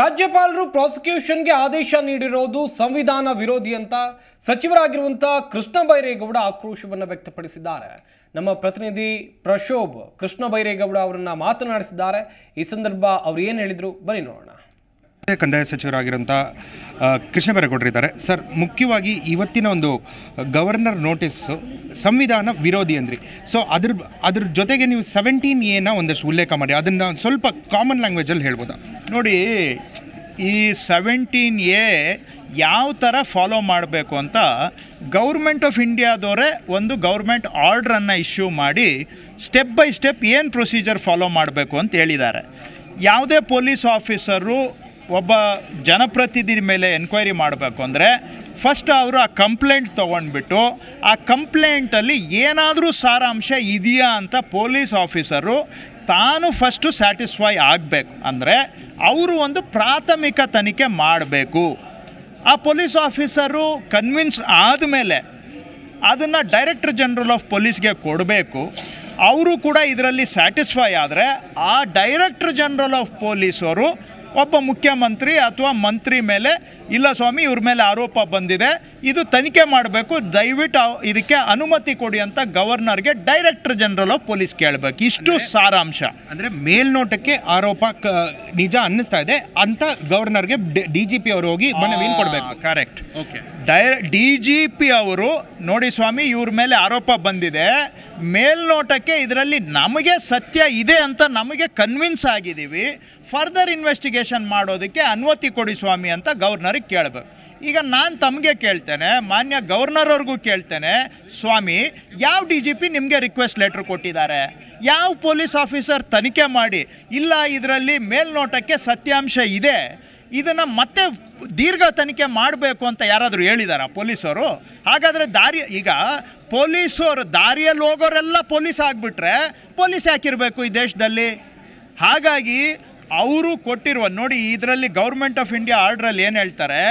ರಾಜ್ಯಪಾಲರು ಪ್ರಾಸಿಕ್ಯೂಷನ್ಗೆ ಆದೇಶ ನೀಡಿರೋದು ಸಂವಿಧಾನ ವಿರೋಧಿ ಅಂತ ಸಚಿವರಾಗಿರುವಂಥ ಕೃಷ್ಣ ಬೈರೇಗೌಡ ಆಕ್ರೋಶವನ್ನು ವ್ಯಕ್ತಪಡಿಸಿದ್ದಾರೆ ನಮ್ಮ ಪ್ರತಿನಿಧಿ ಪ್ರಶೋಭ್ ಕೃಷ್ಣ ಬೈರೇಗೌಡ ಅವರನ್ನು ಮಾತನಾಡಿಸಿದ್ದಾರೆ ಈ ಸಂದರ್ಭ ಅವರು ಏನು ಹೇಳಿದರು ಬನ್ನಿ ನೋಡೋಣ ಕಂದಾಯ ಸಚಿವರಾಗಿರುವಂಥ ಕೃಷ್ಣ ಬೈರೇಗೌಡರು ಇದ್ದಾರೆ ಸರ್ ಮುಖ್ಯವಾಗಿ ಇವತ್ತಿನ ಒಂದು ಗವರ್ನರ್ ನೋಟಿಸ್ ಸಂವಿಧಾನ ವಿರೋಧಿ ಅಂದ್ರಿ ಸೊ ಅದ್ರ ಅದ್ರ ಜೊತೆಗೆ ನೀವು ಸೆವೆಂಟೀನ್ ಎನ ಒಂದಷ್ಟು ಉಲ್ಲೇಖ ಮಾಡಿ ಅದನ್ನು ಸ್ವಲ್ಪ ಕಾಮನ್ ಲ್ಯಾಂಗ್ವೇಜಲ್ಲಿ ಹೇಳ್ಬೋದಾ ನೋಡಿ ಈ ಸೆವೆಂಟೀನ್ ಎ ಯಾವ ಥರ ಫಾಲೋ ಮಾಡಬೇಕು ಅಂತ ಗೌರ್ಮೆಂಟ್ ಆಫ್ ಇಂಡಿಯಾದವರೇ ಒಂದು ಗೌರ್ಮೆಂಟ್ ಆರ್ಡ್ರನ್ನು ಇಶ್ಯೂ ಮಾಡಿ ಸ್ಟೆಪ್ ಬೈ ಸ್ಟೆಪ್ ಏನು ಪ್ರೊಸೀಜರ್ ಫಾಲೋ ಮಾಡಬೇಕು ಅಂತ ಹೇಳಿದ್ದಾರೆ ಯಾವುದೇ ಪೊಲೀಸ್ ಆಫೀಸರು ಒಬ್ಬ ಜನಪ್ರತಿನಿಧಿ ಮೇಲೆ ಎನ್ಕ್ವೈರಿ ಮಾಡಬೇಕು ಅಂದರೆ ಫಸ್ಟ್ ಅವರು ಆ ಕಂಪ್ಲೇಂಟ್ ತೊಗೊಂಡ್ಬಿಟ್ಟು ಆ ಕಂಪ್ಲೇಂಟಲ್ಲಿ ಏನಾದರೂ ಸಾರಾಂಶ ಇದೆಯಾ ಅಂತ ಪೊಲೀಸ್ ಆಫೀಸರು ತಾನು ಫಸ್ಟು ಸ್ಯಾಟಿಸ್ಫೈ ಆಗಬೇಕು ಅಂದರೆ ಅವರು ಒಂದು ಪ್ರಾಥಮಿಕ ತನಿಖೆ ಮಾಡಬೇಕು ಆ ಪೊಲೀಸ್ ಆಫೀಸರು ಕನ್ವಿನ್ಸ್ ಆದಮೇಲೆ ಅದನ್ನು ಡೈರೆಕ್ಟರ್ ಜನರಲ್ ಆಫ್ ಪೊಲೀಸ್ಗೆ ಕೊಡಬೇಕು ಅವರು ಕೂಡ ಇದರಲ್ಲಿ ಸ್ಯಾಟಿಸ್ಫೈ ಆದರೆ ಆ ಡೈರೆಕ್ಟರ್ ಜನರಲ್ ಆಫ್ ಪೊಲೀಸವರು ಒಬ್ಬ ಮುಖ್ಯಮಂತ್ರಿ ಅಥವಾ ಮಂತ್ರಿ ಮೇಲೆ ಇಲ್ಲ ಸ್ವಾಮಿ ಇವ್ರ ಮೇಲೆ ಆರೋಪ ಬಂದಿದೆ ಇದು ತನಿಖೆ ಮಾಡಬೇಕು ದಯವಿಟ್ಟು ಇದಕ್ಕೆ ಅನುಮತಿ ಕೊಡಿ ಅಂತ ಗವರ್ನರ್ಗೆ ಡೈರೆಕ್ಟರ್ ಜನರಲ್ ಆಫ್ ಪೊಲೀಸ್ ಕೇಳಬೇಕು ಇಷ್ಟು ಸಾರಾಂಶ ಅಂದರೆ ಮೇಲ್ನೋಟಕ್ಕೆ ಆರೋಪ ನಿಜ ಅನ್ನಿಸ್ತಾ ಇದೆ ಅಂತ ಗವರ್ನರ್ಗೆ ಡಿ ಜಿ ಪಿ ಅವರು ಹೋಗಿ ಮನವಿ ಕೊಡಬೇಕು ಕರೆಕ್ಟ್ ಓಕೆ ಡೈ ಡಿ ಜಿ ಪಿ ಅವರು ನೋಡಿ ಸ್ವಾಮಿ ಇವ್ರ ಮೇಲೆ ಆರೋಪ ಬಂದಿದೆ ಮೇಲ್ನೋಟಕ್ಕೆ ಇದರಲ್ಲಿ ನಮಗೆ ಸತ್ಯ ಇದೆ ಅಂತ ನಮಗೆ ಕನ್ವಿನ್ಸ್ ಆಗಿದ್ದೀವಿ ಫರ್ದರ್ ಇನ್ವೆಸ್ಟಿಗೇಷನ್ ಮಾಡೋದಕ್ಕೆ ಅನುಮತಿ ಕೊಡಿ ಸ್ವಾಮಿ ಅಂತ ಗವರ್ನರ್ ಅವ್ರಿಗೆ ಕೇಳಬೇಕು ಈಗ ನಾನು ತಮಗೆ ಕೇಳ್ತೇನೆ ಮಾನ್ಯ ಗವರ್ನರ್ ಅವ್ರಿಗೂ ಕೇಳ್ತೇನೆ ಸ್ವಾಮಿ ಯಾವ ಡಿ ಜಿ ಪಿ ನಿಮಗೆ ರಿಕ್ವೆಸ್ಟ್ ಲೆಟ್ರ್ ಕೊಟ್ಟಿದ್ದಾರೆ ಯಾವ ಪೊಲೀಸ್ ಆಫೀಸರ್ ತನಿಖೆ ಮಾಡಿ ಇಲ್ಲ ಇದರಲ್ಲಿ ಮೇಲ್ನೋಟಕ್ಕೆ ಸತ್ಯಾಂಶ ಇದೆ ಇದನ್ನು ಮತ್ತೆ ದೀರ್ಘ ತನಿಖೆ ಮಾಡಬೇಕು ಅಂತ ಯಾರಾದರೂ ಹೇಳಿದಾರ ಪೊಲೀಸರು ಹಾಗಾದರೆ ದಾರಿ ಈಗ ಪೊಲೀಸರು ದಾರಿಯಲ್ಲಿ ಹೋಗೋರೆಲ್ಲ ಪೊಲೀಸ್ ಆಗಿಬಿಟ್ರೆ ಪೊಲೀಸ್ ಹಾಕಿರಬೇಕು ಈ ದೇಶದಲ್ಲಿ ಹಾಗಾಗಿ ಅವರು ಕೊಟ್ಟಿರುವ ನೋಡಿ ಇದರಲ್ಲಿ ಗೌರ್ಮೆಂಟ್ ಆಫ್ ಇಂಡಿಯಾ ಆರ್ಡ್ರಲ್ಲಿ ಏನು ಹೇಳ್ತಾರೆ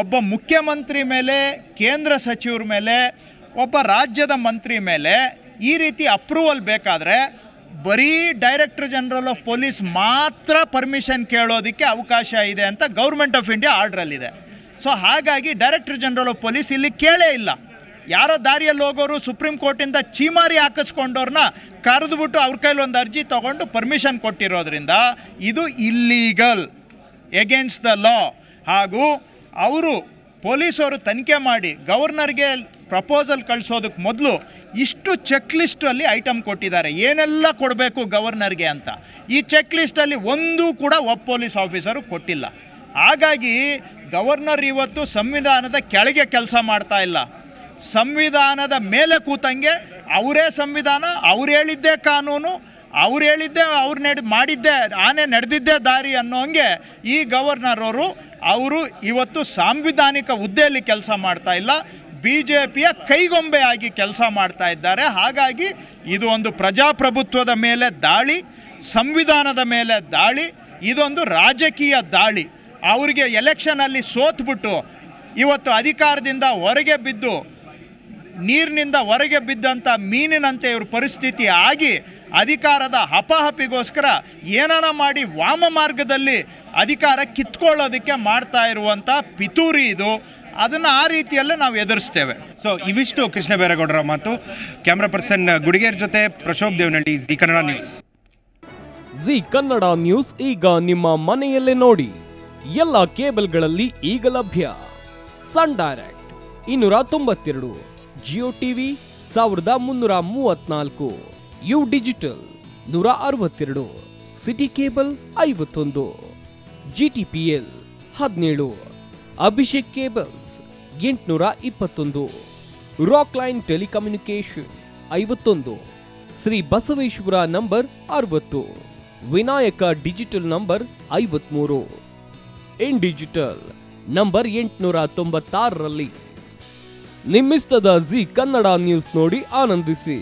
ಒಬ್ಬ ಮುಖ್ಯಮಂತ್ರಿ ಮೇಲೆ ಕೇಂದ್ರ ಸಚಿವರ ಮೇಲೆ ಒಬ್ಬ ರಾಜ್ಯದ ಮಂತ್ರಿ ಮೇಲೆ ಈ ರೀತಿ ಅಪ್ರೂವಲ್ ಬೇಕಾದರೆ ಬರೀ ಡೈರೆಕ್ಟರ್ ಜನರಲ್ ಆಫ್ ಪೊಲೀಸ್ ಮಾತ್ರ ಪರ್ಮಿಷನ್ ಕೇಳೋದಕ್ಕೆ ಅವಕಾಶ ಇದೆ ಅಂತ ಗೌರ್ಮೆಂಟ್ ಆಫ್ ಇಂಡಿಯಾ ಆರ್ಡ್ರಲ್ಲಿದೆ ಸೊ ಹಾಗಾಗಿ ಡೈರೆಕ್ಟರ್ ಜನರಲ್ ಆಫ್ ಪೊಲೀಸ್ ಇಲ್ಲಿ ಕೇಳೇ ಇಲ್ಲ ಯಾರೋ ದಾರಿಯಲ್ಲಿ ಹೋಗೋರು ಸುಪ್ರೀಂ ಕೋರ್ಟಿಂದ ಚೀಮಾರಿ ಹಾಕಿಸ್ಕೊಂಡವ್ರನ್ನ ಕರೆದುಬಿಟ್ಟು ಅವ್ರ ಕೈಲಿ ಒಂದು ಅರ್ಜಿ ತೊಗೊಂಡು ಪರ್ಮಿಷನ್ ಕೊಟ್ಟಿರೋದ್ರಿಂದ ಇದು ಇಲ್ಲೀಗಲ್ ಎಗೇನ್ಸ್ಟ್ ದ ಲಾ ಹಾಗೂ ಅವರು ಪೊಲೀಸವರು ತನಿಖೆ ಮಾಡಿ ಗವರ್ನರ್ಗೆ ಪ್ರಪೋಸಲ್ ಕಳಿಸೋದಕ್ಕೆ ಮೊದಲು ಇಷ್ಟು ಚೆಕ್ ಲಿಸ್ಟಲ್ಲಿ ಐಟಮ್ ಕೊಟ್ಟಿದ್ದಾರೆ ಏನೆಲ್ಲ ಕೊಡಬೇಕು ಗವರ್ನರ್ಗೆ ಅಂತ ಈ ಚೆಕ್ ಲಿಸ್ಟಲ್ಲಿ ಒಂದೂ ಕೂಡ ಒಬ್ಬ ಪೊಲೀಸ್ ಆಫೀಸರು ಕೊಟ್ಟಿಲ್ಲ ಹಾಗಾಗಿ ಗವರ್ನರ್ ಇವತ್ತು ಸಂವಿಧಾನದ ಕೆಳಗೆ ಕೆಲಸ ಮಾಡ್ತಾ ಇಲ್ಲ ಸಂವಿಧಾನದ ಮೇಲೆ ಕೂತಂಗೆ ಅವರೇ ಸಂವಿಧಾನ ಅವ್ರು ಹೇಳಿದ್ದೇ ಕಾನೂನು ಅವ್ರು ಹೇಳಿದ್ದೆ ಅವ್ರು ನಡೆ ಮಾಡಿದ್ದೆ ಆನೆ ನಡೆದಿದ್ದೇ ದಾರಿ ಅನ್ನೋಂಗೆ ಈ ಗವರ್ನರ್ ಅವರು ಅವರು ಇವತ್ತು ಸಾಂವಿಧಾನಿಕ ಹುದ್ದೆಯಲ್ಲಿ ಕೆಲಸ ಮಾಡ್ತಾ ಇಲ್ಲ ಬಿ ಜೆ ಪಿಯ ಕೈಗೊಂಬೆಯಾಗಿ ಕೆಲಸ ಮಾಡ್ತಾ ಇದ್ದಾರೆ ಹಾಗಾಗಿ ಇದು ಒಂದು ಪ್ರಜಾಪ್ರಭುತ್ವದ ಮೇಲೆ ದಾಳಿ ಸಂವಿಧಾನದ ಮೇಲೆ ದಾಳಿ ಇದೊಂದು ರಾಜಕೀಯ ದಾಳಿ ಅವರಿಗೆ ಎಲೆಕ್ಷನಲ್ಲಿ ಸೋತ್ಬಿಟ್ಟು ಇವತ್ತು ಅಧಿಕಾರದಿಂದ ಹೊರಗೆ ಬಿದ್ದು ನೀರಿನಿಂದ ಹೊರಗೆ ಬಿದ್ದಂಥ ಮೀನಿನಂತೆ ಇವ್ರ ಪರಿಸ್ಥಿತಿ ಆಗಿ ಅಧಿಕಾರದ ಹಪಹಪಿಗೋಸ್ಕರ ಏನಾರ ಮಾಡಿ ವಾಮ ಮಾರ್ಗದಲ್ಲಿ ಅಧಿಕಾರ ಕಿತ್ಕೊಳ್ಳೋದಕ್ಕೆ ಮಾಡ್ತಾ ಇರುವಂಥ ಪಿತೂರಿ ಇದು ಅದನ್ನು ಆ ರೀತಿಯಲ್ಲೇ ನಾವು ಎದುರಿಸ್ತೇವೆ ಸೊ ಇವಿಷ್ಟು ಕೃಷ್ಣ ಬೇರೇಗೌಡರ ಮಾತು ಕ್ಯಾಮ್ರಾ ಪರ್ಸನ್ ಗುಡಿಗೇರ್ ಜೊತೆ Prashobh Devanahalli Zee Kannada news Zee Kannada news ಈಗ ನಿಮ್ಮ ಮನೆಯಲ್ಲೇ ನೋಡಿ ಎಲ್ಲ ಕೇಬಲ್ಗಳಲ್ಲಿ ಈಗ ಲಭ್ಯ ಸನ್ ಡೈರೆಕ್ಟ್ ಇನ್ನೂರ ತೊಂಬತ್ತೆರಡು ಜಿಯೋ ಟಿವಿ ಸಾವಿರದ ಮುನ್ನೂರ ಮೂವತ್ನಾಲ್ಕು ಯು ಡಿಜಿಟಲ್ ನೂರ ಅರವತ್ತೆರಡು ಸಿಟಿ ಕೇಬಲ್ ಐವತ್ತೊಂದು ಜಿ ಟಿ ಪಿ ಎಲ್ ಹದಿನೇಳು ಅಭಿಷೇಕ್ ಕೇಬಲ್ಸ್ ಎಂಟುನೂರ ಇಪ್ಪತ್ತೊಂದು ರಾಕ್ ಲೈನ್ ಟೆಲಿಕಮ್ಯುನಿಕೇಶನ್ ಐವತ್ತೊಂದು ಶ್ರೀ ಬಸವೇಶ್ವರ ನಂಬರ್ ಅರವತ್ತು ವಿನಾಯಕ ಡಿಜಿಟಲ್ ನಂಬರ್ ಐವತ್ಮೂರು ಇನ್ ಡಿಜಿಟಲ್ ನಂಬರ್ ಎಂಟುನೂರ ತೊಂಬತ್ತಾರರಲ್ಲಿ ನಿಮ್ಮಿಷ್ಟದ ಜಿ ಕನ್ನಡ ನ್ಯೂಸ್ ನೋಡಿ ಆನಂದಿಸಿ